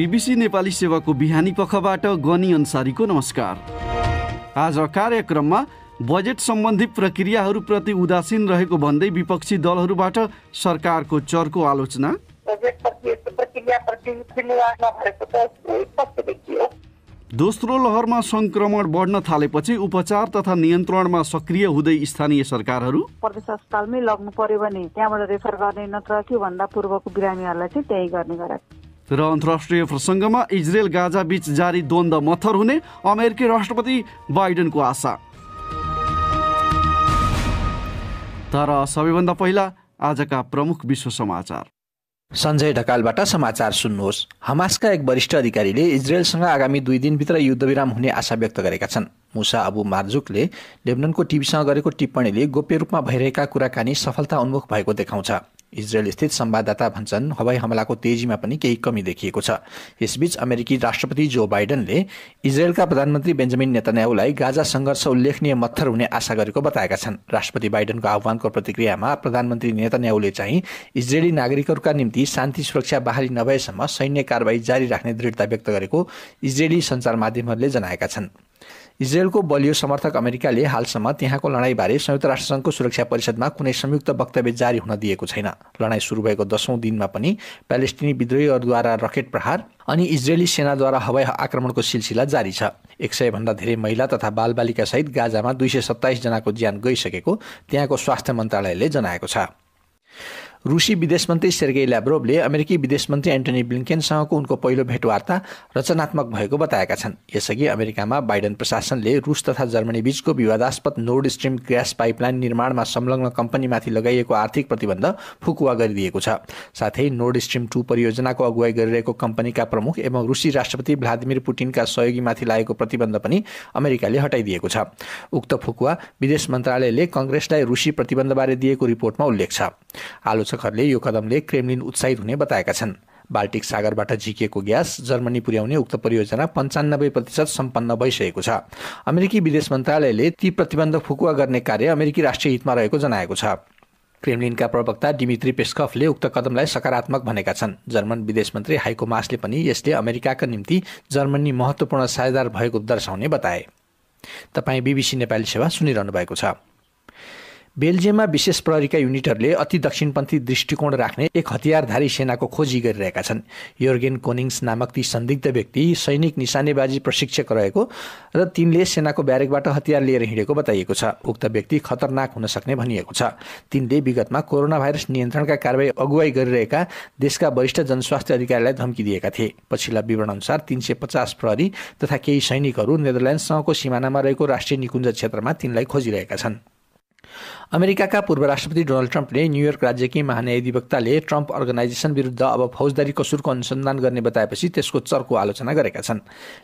BBC Nepali सेवाको बिहानी पखबाट गनी अन्सारीको नमस्कार आज कार्यक्रममा बजेट सम्बन्धी प्रक्रियाहरूप्रति उदासीन रहेको भन्दै विपक्षी दलहरूबाट सरकारको चर्को आलोचना दोस्रो लहरमा संक्रमण बढ्न थालेपछि उपचार तथा नियन्त्रणमा सक्रिय हुँदै स्थानीय सरकारहरू प्रदेश अस्पतालमै लग्नु पर्यो भने त्यहाँबाट रेफर गर्ने नत्र त्यो भन्दा पूर्वको बिरामीहरूलाई चाहिँ त्यही गर्ने गराएको र अन्तर्राष्ट्रिय प्रसङ्गमा इजरायल गाजा बीच जारी द्वन्द मत्थर हुने अमेरिकी राष्ट्रपति बाइडेनको आशा तर सबैभन्दा पहिला आजका प्रमुख विश्व समाचार सञ्जय ढकालबाट समाचार सुन्नुहोस् हमासका एक वरिष्ठ अधिकारीले इजरायलसँग आगामी दुई दिनभित्र युद्धविराम हुने आशा व्यक्त गरेका छन् मुसा अबु मार्जुकले लेबनको टिभीसँग गरेको टिप्पणीले गोप्य रूपमा भइरहेका कुराकानी सफलता उन्मुख भएको देखाउँछ इजरायल इजरायलस्थित संवाददाता भन्छन् हवाई हमलाको तेजीमा पनि केही कमी देखिएको छ यसबीच अमेरिकी राष्ट्रपति जो बाइडनले इजरायलका प्रधानमन्त्री बेन्जामिन नेतन्याहुलाई गाजा सङ्घर्ष उल्लेखनीय मत्थर हुने आशा गरेको बताएका छन् राष्ट्रपति बाइडनको आह्वानको प्रतिक्रियामा प्रधानमन्त्री नेतन्याहुले चाहिँ इजरायली नागरिकहरूका निम्ति शान्ति सुरक्षा बहाली नभएसम्म सैन्य कारवाही जारी राख्ने दृढता व्यक्त गरेको इजरायली सञ्चार माध्यमहरूले जनाएका छन् इजरायलको बलियो समर्थक अमेरिकाले हालसम्म त्यहाँको लडाइँबारे संयुक्त राष्ट्रसङ्घको सुरक्षा परिषदमा कुनै संयुक्त वक्तव्य जारी हुन दिएको छैन लडाइँ सुरु भएको दसौँ दिनमा पनि प्यालेस्टिनी विद्रोहीहरूद्वारा रकेट प्रहार अनि इजरायली सेनाद्वारा हवाई आक्रमणको सिलसिला जारी छ एक सयभन्दा धेरै महिला तथा बालबालिकासहित गाजामा दुई सय सत्ताइसजनाको ज्यान गइसकेको त्यहाँको स्वास्थ्य मन्त्रालयले जनाएको छ रुसी विदेश मन्त्री सेर्गे ल्याब्रोभले अमेरिकी विदेश मन्त्री एन्टोनी ब्लिङ्केनसँगको उनको पहिलो भेटवार्ता रचनात्मक भएको बताएका छन् यसअघि अमेरिकामा बाइडन प्रशासनले रुस तथा जर्मनी बीचको विवादास्पद नोर्ड स्ट्रिम ग्यास पाइपलाइन निर्माणमा संलग्न कम्पनीमाथि लगाइएको आर्थिक प्रतिबन्ध फुकुवा गरिदिएको छ साथै नोर्ड स्ट्रिम टू परियोजनाको अगुवाई गरिरहेको कम्पनीका प्रमुख एवं रुसी राष्ट्रपति भ्लादिमिर पुटिनका सहयोगीमाथि लागेको प्रतिबन्ध पनि अमेरिकाले हटाइदिएको छ उक्त फुकुवा विदेश मन्त्रालयले कङ्ग्रेसलाई रुसी प्रतिबन्धबारे दिएको रिपोर्टमा उल्लेख छ आलोचकहरूले यो कदमले क्रेमलिन उत्साहित हुने बताएका छन् बाल्टिक सागरबाट झिकिएको ग्यास जर्मनी पुर्याउने उक्त परियोजना पन्चानब्बे प्रतिशत सम्पन्न भइसकेको छ अमेरिकी विदेश मन्त्रालयले ती प्रतिबन्ध फुकुवा गर्ने कार्य अमेरिकी राष्ट्रिय हितमा रहेको जनाएको छ क्रेमलिनका प्रवक्ता डिमित्री पेस्कफले उक्त कदमलाई सकारात्मक भनेका छन् जर्मन विदेश मन्त्री हाइको मासले पनि यसले अमेरिकाका निम्ति जर्मनी महत्त्वपूर्ण साझेदार भएको दर्शाउने बताए तपाईँ बिबिसी नेपाली सेवा सुनिरहनु भएको छ बेल्जियममा विशेष प्रहरीका युनिटहरूले अति दक्षिणपन्थी दृष्टिकोण राख्ने एक हतियारधारी सेनाको खोजी गरिरहेका छन् योर्गेन कोनिङ्स नामक ती सन्दिग्ध व्यक्ति सैनिक निशानेबाजी प्रशिक्षक रहेको र तिनले सेनाको ब्यारेकबाट हतियार लिएर हिँडेको बताइएको छ उक्त व्यक्ति खतरनाक हुन सक्ने भनिएको छ तिनले विगतमा कोरोना भाइरस नियन्त्रणका कारवाही अगुवाई गरिरहेका देशका वरिष्ठ जनस्वास्थ्य अधिकारीलाई धम्की दिएका थिए पछिल्ला विवरणअनुसार तिन सय पचास प्रहरी तथा केही सैनिकहरू नेदरल्यान्डसँगको सिमानामा रहेको राष्ट्रिय निकुञ्ज क्षेत्रमा तिनलाई खोजिरहेका छन् अमेरिकाका पूर्व राष्ट्रपति डोनाल्ड ट्रम्पले न्युयोर्क राज्यकी महान्यायाधिवक्ताले ट्रम्प अर्गनाइजेसन विरुद्ध अब फौजदारी कसुरको अनुसन्धान गर्ने बताएपछि त्यसको चर्को आलोचना गरेका छन्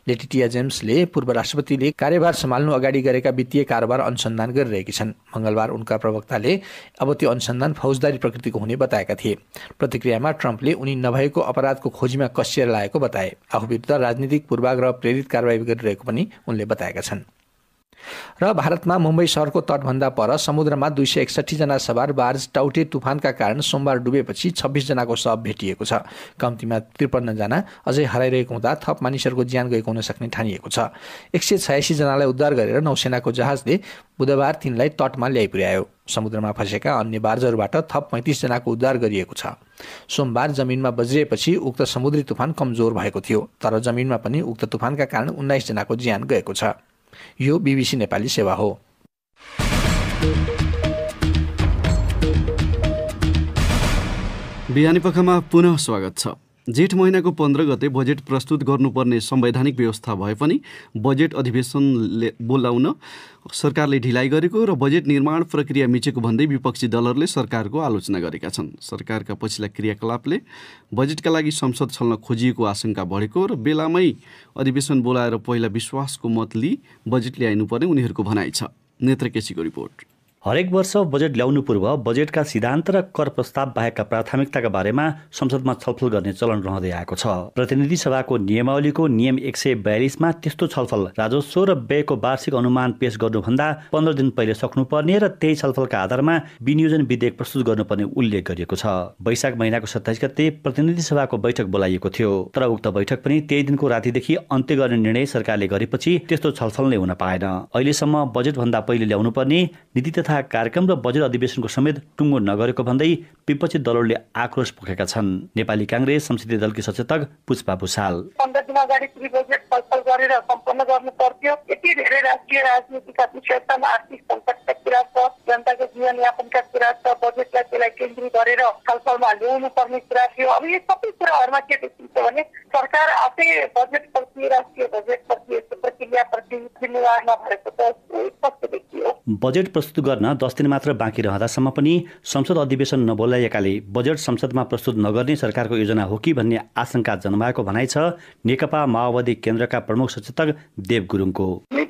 लेटिटिया जेम्सले पूर्व राष्ट्रपतिले कार्यभार सम्हाल्नु अगाडि गरेका वित्तीय कारोबार अनुसन्धान गरिरहेकी छन् मङ्गलबार उनका प्रवक्ताले अब त्यो अनुसन्धान फौजदारी प्रकृतिको हुने बताएका थिए प्रतिक्रियामा ट्रम्पले उनी नभएको अपराधको खोजीमा कसिएर लागेको बताए आफू विरुद्ध राजनीतिक पूर्वाग्रह प्रेरित कारवाही गरिरहेको पनि उनले बताएका छन् र भारतमा मुम्बई सहरको तटभन्दा पर समुद्रमा दुई सय एकसठीजना सवार बार्ज टाउटे तुफानका कारण सोमबार डुबेपछि छब्बिसजनाको शव भेटिएको छ कम्तीमा त्रिपन्नजना अझै हराइरहेको हुँदा थप मानिसहरूको ज्यान गएको हुन सक्ने ठानिएको छ एक सय छयासीजनालाई उद्धार गरेर नौसेनाको जहाजले बुधबार तिनलाई तटमा ल्याइपुर्यायो समुद्रमा फँसेका अन्य बार्जहरूबाट थप पैँतिसजनाको उद्धार गरिएको छ सोमबार जमिनमा बज्रिएपछि उक्त समुद्री तुफान कमजोर भएको थियो तर जमिनमा पनि उक्त तुफानका कारण उन्नाइसजनाको ज्यान गएको छ यो बिबिसी नेपाली सेवा हो बिहानी पखमा पुनः स्वागत छ जेठ महिनाको पन्ध्र गते बजेट प्रस्तुत गर्नुपर्ने संवैधानिक व्यवस्था भए पनि बजेट अधिवेशनले बोलाउन सरकारले ढिलाइ गरेको र बजेट निर्माण प्रक्रिया मिचेको भन्दै विपक्षी दलहरूले सरकारको आलोचना गरेका छन् सरकारका पछिल्ला क्रियाकलापले बजेटका लागि संसद छल्न खोजिएको आशंका बढेको र बेलामै अधिवेशन बोलाएर पहिला विश्वासको मत लिई बजेट ल्याइनुपर्ने उनीहरूको भनाइ छ नेत्र केसीको रिपोर्ट हरेक वर्ष बजेट ल्याउनु पूर्व बजेटका सिद्धान्त र कर प्रस्ताव बाहेकका प्राथमिकताका बारेमा संसदमा छलफल गर्ने चलन रहँदै आएको छ प्रतिनिधि सभाको नियमावलीको नियम एक सय बयालिसमा त्यस्तो छलफल राजस्व र व्ययको वार्षिक अनुमान पेश गर्नुभन्दा पन्ध्र दिन पहिले सक्नुपर्ने र त्यही छलफलका आधारमा विनियोजन विधेयक प्रस्तुत गर्नुपर्ने उल्लेख गरिएको छ वैशाख महिनाको सत्ताइस गते प्रतिनिधि सभाको बैठक बोलाइएको थियो तर उक्त बैठक पनि त्यही दिनको रातिदेखि अन्त्य गर्ने निर्णय सरकारले गरेपछि त्यस्तो छलफल नै हुन पाएन अहिलेसम्म बजेटभन्दा पहिले ल्याउनुपर्ने नीति तथा कथा कार्यक्रम र बजेट अधिवेशनको समेत टुङ्गो नगरेको भन्दै विपक्षी दलहरूले आक्रोश पोखेका छन् नेपाली काङ्ग्रेस संसदीय दलकी सचेतक पुष्पा भूषाल पन्ध्र दिन अगाडि प्री बजेट छलफल गरेर सम्पन्न गर्नु पर्थ्यो यति धेरै राष्ट्रिय राजनीतिका विषयतामा आर्थिक सङ्कटका कुरा छ जनताको जीवनयापनका कुरा छ बजेटलाई त्यसलाई केन्द्रित गरेर छलफलमा ल्याउनु पर्ने कुरा थियो अब यो सबै कुराहरूमा के देखिन्छ भने सरकार आफै बजेट प्रति राष्ट्रिय बजेट प्रति यसको प्रक्रियाप्रति जिम्मेवार नभएको त स्पष्ट देखियो बजेट प्रस्तुत गर्न गर्न दस दिन मात्र बाँकी रहँदासम्म पनि संसद अधिवेशन नबोलाइएकाले बजेट संसदमा प्रस्तुत नगर्ने सरकारको योजना हो कि भन्ने आशंका जन्माएको भनाइ छ नेकपा माओवादी केन्द्रका प्रमुख सचेतक देव गुरुङको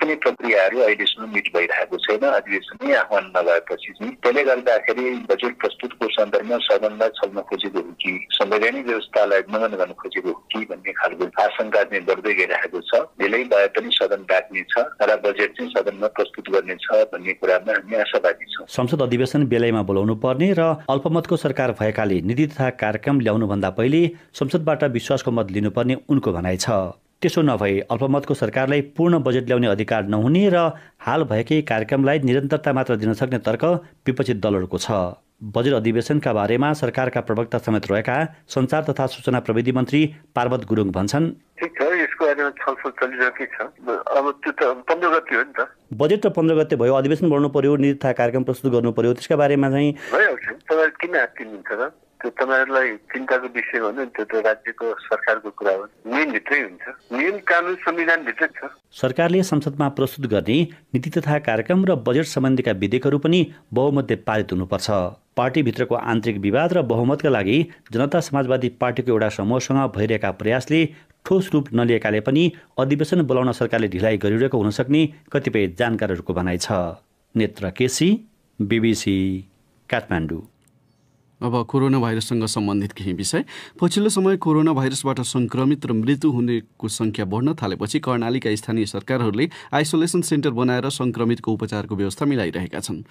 कुनै प्रक्रियाहरू अहिलेसम्म मिट भइरहेको छैन अधिवेशनै आह्वान नभएपछि चाहिँ त्यसले गर्दाखेरि बजेट प्रस्तुतको सन्दर्भमा सदनलाई छल्न खोजेको हो कि संवैधानिक व्यवस्थालाई मगन गर्न खोजेको हो कि भन्ने खालको आशंका चाहिँ बढ्दै गइरहेको छ धेरै भए पनि सदन डाक्नेछ र बजेट चाहिँ सदनमा प्रस्तुत गर्नेछ भन्ने कुरामा हामी आशावादी छौँ संसद अधिवेशन बेलैमा बोलाउनु पर्ने र अल्पमतको सरकार भएकाले नीति तथा कार्यक्रम ल्याउनुभन्दा पहिले संसदबाट विश्वासको मत लिनुपर्ने उनको भनाइ छ त्यसो नभए अल्पमतको सरकारलाई पूर्ण बजेट ल्याउने अधिकार नहुने र हाल भएकै कार्यक्रमलाई निरन्तरता मात्र दिन सक्ने तर्क विपक्षी दलहरूको छ बजेट अधिवेशनका बारेमा सरकारका प्रवक्ता समेत रहेका संचार तथा सूचना प्रविधि मन्त्री पार्वत गुरुङ भन्छन् बजेट त पन्ध्र गते भयो अधिवेशन बढ्नु पर्यो नीति तथा कार्यक्रम प्रस्तुत गर्नु पर्यो त्यसका बारेमा चाहिँ त्यो तपाईँहरूलाई चिन्ताको विषय हो त्यो त राज्यको सरकारको कुरा हो नियमभित्रै हुन्छ नियम कानुन संविधानभित्रै छ सरकारले संसदमा प्रस्तुत गर्ने नीति तथा कार्यक्रम र बजेट सम्बन्धीका विधेयकहरू पनि बहुमतले पारित हुनुपर्छ पार्टीभित्रको आन्तरिक विवाद र बहुमतका लागि जनता समाजवादी पार्टीको एउटा समूहसँग भइरहेका प्रयासले ठोस रूप नलिएकाले पनि अधिवेशन बोलाउन सरकारले ढिलाइ गरिरहेको हुन सक्ने कतिपय जानकारहरूको भनाइ छ नेत्र केसी बिबिसी काठमाडौँ अब कोरोना भाइरससँग सम्बन्धित केही विषय पछिल्लो समय कोरोना भाइरसबाट सङ्क्रमित र मृत्यु हुनेको सङ्ख्या बढ्न थालेपछि कर्णालीका स्थानीय सरकारहरूले आइसोलेसन सेन्टर बनाएर सङ्क्रमितको उपचारको व्यवस्था मिलाइरहेका छन्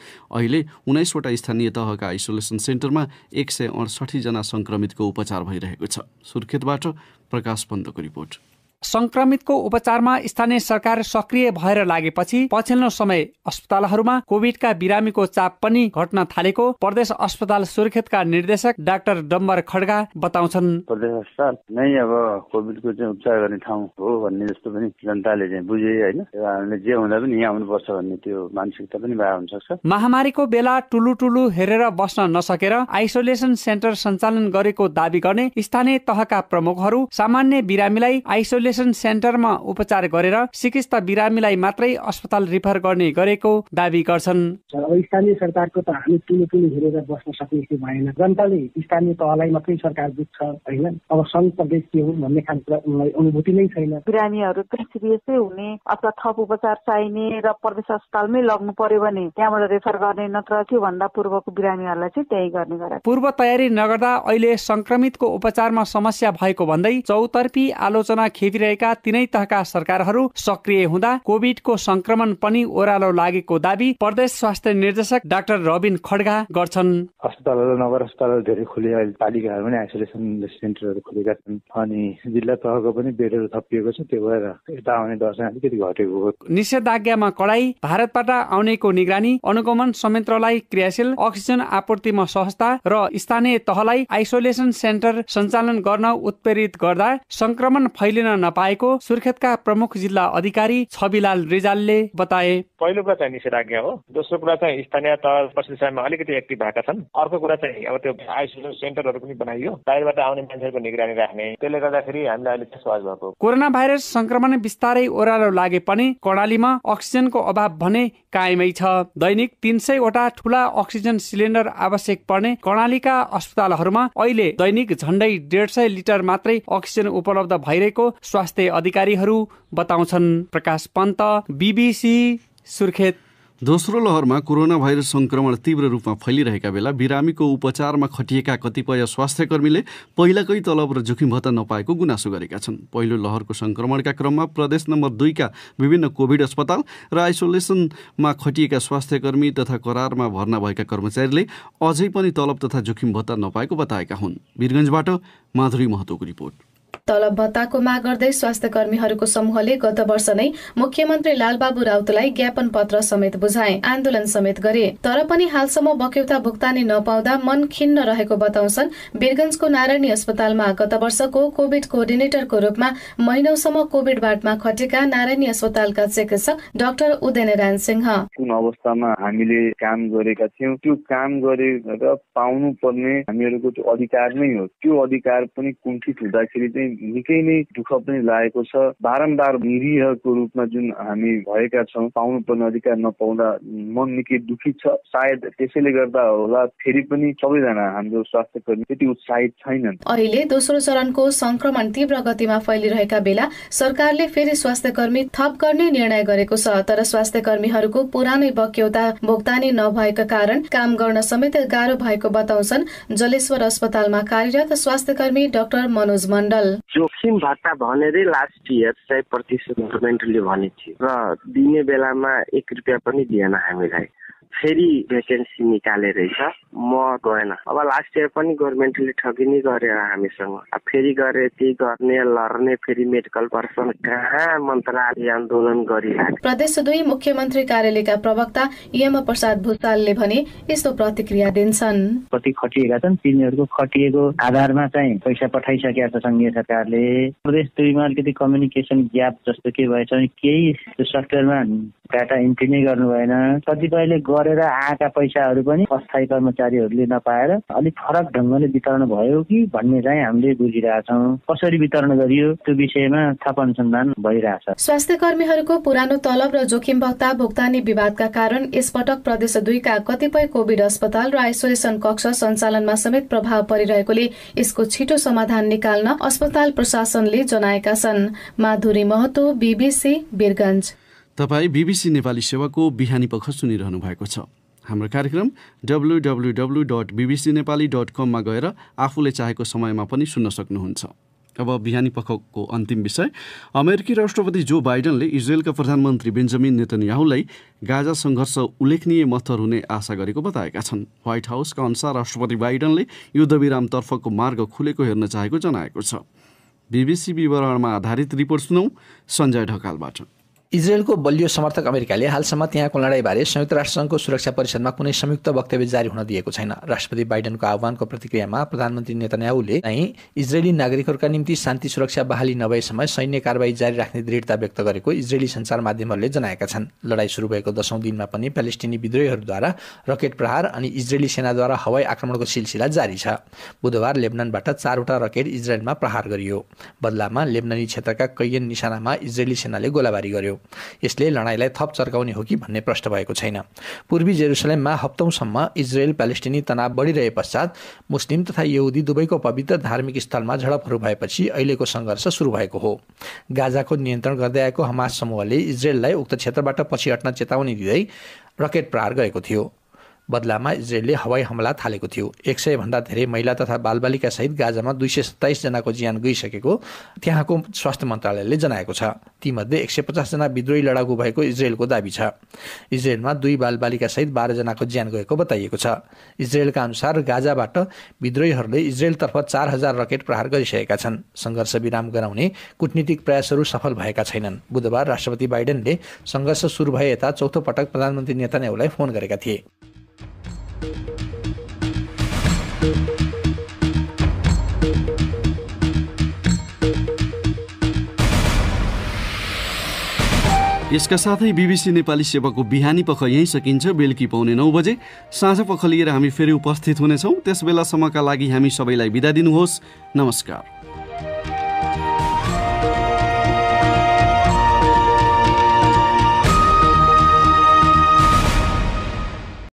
अहिले उन्नाइसवटा स्थानीय तहका आइसोलेसन सेन्टरमा एक सय अडसठीजना सङ्क्रमितको उपचार भइरहेको छ सुर्खेतबाट प्रकाश पन्तको रिपोर्ट संक्रमितको उपचारमा स्थानीय सरकार सक्रिय भएर लागेपछि पछिल्लो समय अस्पतालहरूमा कोभिडका बिरामीको चाप पनि घट्न थालेको प्रदेश अस्पताल सुर्खेतका निर्देशक डाक्टर डम्बर खड्गा बताउँछन् प्रदेश अस्पताल नै अब कोभिडको चाहिँ उपचार गर्ने ठाउँ हो भन्ने जस्तो पनि जनताले चाहिँ बुझे होइन हामीले जे हुँदा पनि यहाँ आउनुपर्छ भन्ने त्यो मानसिकता पनि भए हुन सक्छ महामारीको बेला टुलु टुलु हेरेर बस्न नसकेर आइसोलेसन सेन्टर सञ्चालन गरेको दावी गर्ने स्थानीय तहका प्रमुखहरू सामान्य बिरामीलाई आइसोलेसन आइसोलेसन सेन्टरमा उपचार गरेर सिकिस्ता बिरामीलाई मात्रै अस्पताल रिफर गर्ने गरेको दावी गर्छन् स्थानीय सरकारको त हामी टुलो टुलो हेरेर बस्न सक्ने त्यो भएन जनताले स्थानीय तहलाई मात्रै सरकार बुझ्छ होइन अब सङ्घ प्रदेश के हो भन्ने खालको अनुभूति नै छैन बिरामीहरू सिरियसै हुने अथवा थप उपचार चाहिने र प्रदेश अस्पतालमै लग्नु पर्यो भने त्यहाँबाट रेफर गर्ने नत्र त्योभन्दा पूर्वको बिरामीहरूलाई चाहिँ त्यही गर्ने गरेर पूर्व तयारी नगर्दा अहिले संक्रमितको उपचारमा समस्या भएको भन्दै चौतर्फी आलोचना खेप गइरहेका तिनै तहका सरकारहरू सक्रिय हुँदा कोभिडको संक्रमण पनि ओह्रालो लागेको दावी प्रदेश स्वास्थ्य निर्देशक डाक्टर रबिन खड्गा गर्छन् अस्पतालहरू नगर अस्पतालहरू धेरै खुले अहिले पालिकाहरू पनि आइसोलेसन सेन्टरहरू खुलेका छन् अनि जिल्ला तहको पनि बेडहरू थपिएको छ त्यो भएर यता आउने चाहिँ अलिकति घटेको हो निषेधाज्ञामा कडाई भारतबाट आउनेको निगरानी अनुगमन संयन्त्रलाई क्रियाशील अक्सिजन आपूर्तिमा सहजता र स्थानीय तहलाई आइसोलेसन सेन्टर सञ्चालन गर्न उत्प्रेरित गर्दा संक्रमण फैलिन नपाएको सुर्खेतका प्रमुख जिल्ला अधिकारी छविलाल रिजालले बताए पहिलो कुरा चाहिँ निषेधाज्ञा हो दोस्रो कुरा चाहिँ स्थानीय तह प्रशिक्षणमा अलिकति एक्टिभ भएका छन् अर्को कुरा चाहिँ अब त्यो आइसोलेसन सेन्टरहरू पनि बनाइयो बाहिरबाट आउने मान्छेहरूको निगरानी राख्ने त्यसले गर्दाखेरि हामीलाई अलिक सहज भएको कोरोना भाइरस संक्रमण बिस्तारै ओह्रालो लागे पनि कर्णालीमा अक्सिजनको अभाव भने कायमै छ दैनिक तिन सयवटा ठुला अक्सिजन सिलिन्डर आवश्यक पर्ने कर्णालीका अस्पतालहरूमा अहिले दैनिक झन्डै डेढ सय लिटर मात्रै अक्सिजन उपलब्ध भइरहेको स्वास्थ्य अधिकारीहरू बताउँछन् प्रकाश पन्त बिबिसी सुर्खेत दोस्रो लहरमा कोरोना भाइरस सङ्क्रमण तीव्र रूपमा फैलिरहेका बेला बिरामीको उपचारमा खटिएका कतिपय स्वास्थ्यकर्मीले पहिलाकै तलब र जोखिम भत्ता नपाएको गुनासो गरेका छन् पहिलो लहरको सङ्क्रमणका क्रममा प्रदेश नम्बर दुईका विभिन्न कोभिड अस्पताल र आइसोलेसनमा खटिएका स्वास्थ्यकर्मी तथा करारमा भर्ना भएका कर्मचारीले अझै पनि तलब तथा जोखिम भत्ता नपाएको बताएका हुन् वीरगञ्जबाट माधुरी महतोको रिपोर्ट तलब भत्ताको माग गर्दै स्वास्थ्य कर्मीहरूको समूहले गत वर्ष नै मुख्यमन्त्री लालबाबु राउतलाई ज्ञापन पत्र समेत बुझाए आन्दोलन समेत गरे तर पनि हालसम्म बक्यौता भुक्तानी नपाउँदा मन खिन्न रहेको बताउँछन् वीरगंजको नारायणी अस्पतालमा गत वर्षको कोविड कोअर्डिनेटरको रूपमा महिनौसम्म कोविड वार्डमा खटेका नारायणी अस्पतालका चिकित्सक डाक्टर उदय नारायण सिंह कुन अवस्थामा हामीले काम गरेका थियौँ त्यो काम गरेर पाउनु पर्ने हामीहरूको अधिकार नै हो त्यो अधिकार पनि कुण्ठित हुँदाखेरि चाहिँ निकै नै दुःख पनि लागेको छ बारम्बार निरीहको रूपमा जुन हामी भएका छौँ पर्ने अधिकार नपाउँदा मन निकै दुखित छ सायद त्यसैले गर्दा होला फेरि पनि सबैजना हाम्रो स्वास्थ्य कर्मी त्यति उत्साहित छैनन् अहिले दोस्रो चरणको संक्रमण तीव्र गतिमा फैलिरहेका बेला सरकारले फेरि स्वास्थ्य कर्मी थप गर्ने निर्णय गरेको छ तर स्वास्थ्य कर्मीहरूको पुरानै बक्यौता भुक्तानी नभएका कारण काम गर्न समेत गाह्रो भएको बताउँछन् जलेश्वर अस्पतालमा कार्यरत स्वास्थ्य कर्मी डाक्टर मनोज मण्डल जोखिम भत्ता भनेरै लास्ट इयर चाहिँ प्रतिशत गभर्मेन्टले भनेको थियो र दिने बेलामा एक रुपियाँ पनि दिएन हामीलाई फेरि भेकेन्सी रहेछ म गएन अब लास्ट इयर पनि गभर्मेन्टले ठगिनी गरे हामीसँग फेरि गरे ती गर्ने लड्ने फेरि मेडिकल पर्सन कहाँ मन्त्रालय आन्दोलन गरिरहेको प्रदेश दुई मुख्यमन्त्री कार्यालयका प्रवक्ता यम प्रसाद भूषालले भने यस्तो प्रतिक्रिया दिन्छन् कति खटिएका छन् तिनीहरूको खटिएको आधारमा चाहिँ पैसा पठाइसकेका छ सङ्घीय सरकारले प्रदेश दुईमा अलिकति कम्युनिकेसन ग्याप जस्तो के भएछ केही सफ्टवेयरमा डाटा इन्ट्री नै गर्नु भएन कतिपयले गरेर आएका पैसाहरू पनि अस्थायी कर्मचारीहरूले नपाएर अलिक फरक ढङ्गले वितरण भयो कि भन्ने चाहिँ हामीले बुझिरहेछौँ कसरी वितरण गरियो त्यो विषयमा थप अनुसन्धान भइरहेछ स्वास्थ्य कर्मीहरूको पुरानो तलब र जोखिम भत्ता भुक्तानी विवादका कारण यसपटक प्रदेश दुईका कतिपय कोविड अस्पताल र आइसोलेसन कक्ष सञ्चालनमा समेत प्रभाव परिरहेकोले यसको छिटो समाधान निकाल्न अस्पताल प्रशासनले जनाएका छन् माधुरी महतो बीबीसी बिरगंज तपाईँ बिबिसी नेपाली सेवाको बिहानी पख सुनिरहनु भएको छ हाम्रो कार्यक्रम W W W dot BBC Nepali dot कममा गएर आफूले चाहेको समयमा पनि सुन्न सक्नुहुन्छ अब बिहानी पखको अन्तिम विषय अमेरिकी राष्ट्रपति जो बाइडनले इजरायलका प्रधानमन्त्री बेन्जामिन नेतन्याहुलाई गाजा सङ्घर्ष उल्लेखनीय मत्थर हुने आशा गरेको बताएका छन् व्हाइट हाउसका अनुसार राष्ट्रपति बाइडनले युद्धविरामतर्फको मार्ग खुलेको हेर्न चाहेको जनाएको छ बिबिसी विवरणमा आधारित रिपोर्ट सुनौ सञ्जय ढकालबाट इजरायलको बलियो समर्थक अमेरिकाले हालसम्म त्यहाँको लडाइँबारे संयुक्त राष्ट्रसङ्घको सुरक्षा परिषदमा कुनै संयुक्त वक्तव्य जारी हुन दिएको छैन राष्ट्रपति बाइडेनको आह्वानको प्रतिक्रियामा प्रधानमन्त्री नेतान्याहुले नै इजरायली नागरिकहरूका निम्ति शान्ति सुरक्षा बहाली नभएसम्म सैन्य कारवाही जारी राख्ने दृढता व्यक्त गरेको इजरायली सञ्चार माध्यमहरूले जनाएका छन् लडाइँ सुरु भएको दशौं दिनमा पनि प्यालेस्टिनी विद्रोहीहरूद्वारा रकेट प्रहार अनि इजरायली सेनाद्वारा हवाई आक्रमणको सिलसिला जारी छ बुधबार लेबनानबाट चारवटा रकेट इजरायलमा प्रहार गरियो बदलामा लेबननी क्षेत्रका कैयन निशानामा इजरायली सेनाले गोलाबारी गर्यो यसले लडाइँलाई थप चर्काउने हो कि भन्ने प्रश्न भएको छैन पूर्वी जेरुसलेममा हप्तौँसम्म इजरायल प्यालेस्टिनी तनाव बढिरहे पश्चात मुस्लिम तथा यहुदी दुवैको पवित्र धार्मिक स्थलमा झडपहरू भएपछि अहिलेको सङ्घर्ष सुरु भएको हो गाजाको नियन्त्रण गर्दै आएको हमास समूहले इजरायललाई उक्त क्षेत्रबाट पछि हट्न चेतावनी दिँदै रकेट प्रहार गरेको थियो बदलामा इजरायलले हवाई हमला थालेको थियो एक भन्दा धेरै महिला तथा बालबालिका सहित गाजामा दुई सय सत्ताइसजनाको ज्यान गइसकेको त्यहाँको स्वास्थ्य मन्त्रालयले जनाएको छ तीमध्ये एक सय पचासजना विद्रोही लडाकु भएको इजरायलको दावी छ इजरायलमा दुई बालबालिका बालबालिकासहित बाह्रजनाको ज्यान गएको बताइएको छ इजरायलका अनुसार गाजाबाट विद्रोहीहरूले इजरायलतर्फ चार हजार रकेट प्रहार गरिसकेका छन् सङ्घर्ष विराम गराउने कुटनीतिक प्रयासहरू सफल भएका छैनन् बुधबार राष्ट्रपति बाइडेनले सङ्घर्ष सुरु भए यता चौथो पटक प्रधानमन्त्री नेतान्याहुलाई फोन गरेका थिए यसका साथै बिबिसी नेपाली सेवाको बिहानी पख यहीँ सकिन्छ बेलुकी पाउने नौ बजे साँझ पख लिएर हामी फेरि उपस्थित हुनेछौँ बेलासम्मका लागि हामी सबैलाई बिदा दिनुहोस् नमस्कार